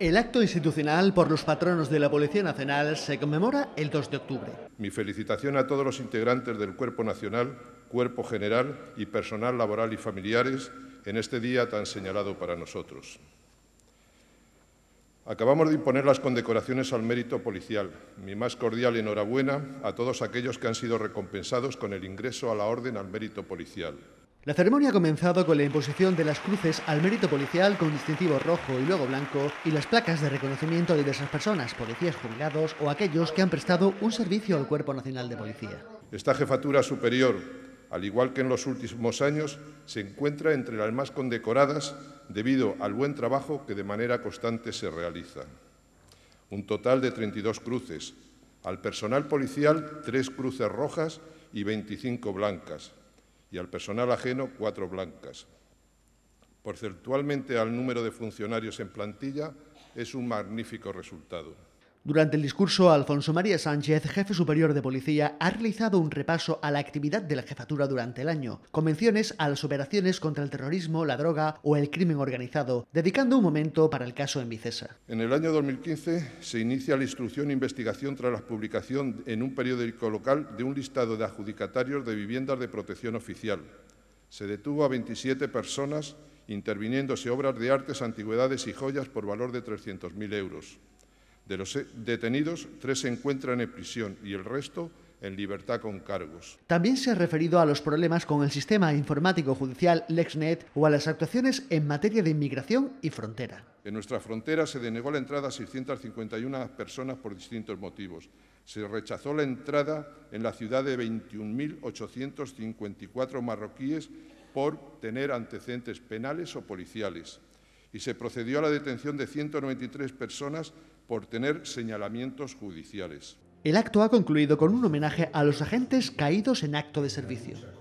El acto institucional por los patronos de la Policía Nacional se conmemora el 2 de octubre. Mi felicitación a todos los integrantes del Cuerpo Nacional, Cuerpo General y personal laboral y familiares en este día tan señalado para nosotros. Acabamos de imponer las condecoraciones al mérito policial. Mi más cordial enhorabuena a todos aquellos que han sido recompensados con el ingreso a la Orden al Mérito Policial. La ceremonia ha comenzado con la imposición de las cruces al mérito policial con distintivo rojo y luego blanco y las placas de reconocimiento a diversas personas, policías jubilados o aquellos que han prestado un servicio al Cuerpo Nacional de Policía. Esta jefatura superior, al igual que en los últimos años, se encuentra entre las más condecoradas debido al buen trabajo que de manera constante se realiza. Un total de 32 cruces. Al personal policial, tres cruces rojas y 25 blancas y al personal ajeno cuatro blancas. Porcentualmente al número de funcionarios en plantilla es un magnífico resultado. Durante el discurso, Alfonso María Sánchez, jefe superior de policía, ha realizado un repaso a la actividad de la jefatura durante el año, con menciones a las operaciones contra el terrorismo, la droga o el crimen organizado, dedicando un momento para el caso en Vicesa. En el año 2015 se inicia la instrucción e investigación tras la publicación en un periódico local de un listado de adjudicatarios de viviendas de protección oficial. Se detuvo a 27 personas interviniéndose obras de artes, antigüedades y joyas por valor de 300.000 euros. De los eh, detenidos, tres se encuentran en prisión y el resto en libertad con cargos. También se ha referido a los problemas con el sistema informático judicial LexNet o a las actuaciones en materia de inmigración y frontera. En nuestra frontera se denegó la entrada a 651 personas por distintos motivos. Se rechazó la entrada en la ciudad de 21.854 marroquíes por tener antecedentes penales o policiales y se procedió a la detención de 193 personas por tener señalamientos judiciales. El acto ha concluido con un homenaje a los agentes caídos en acto de servicio.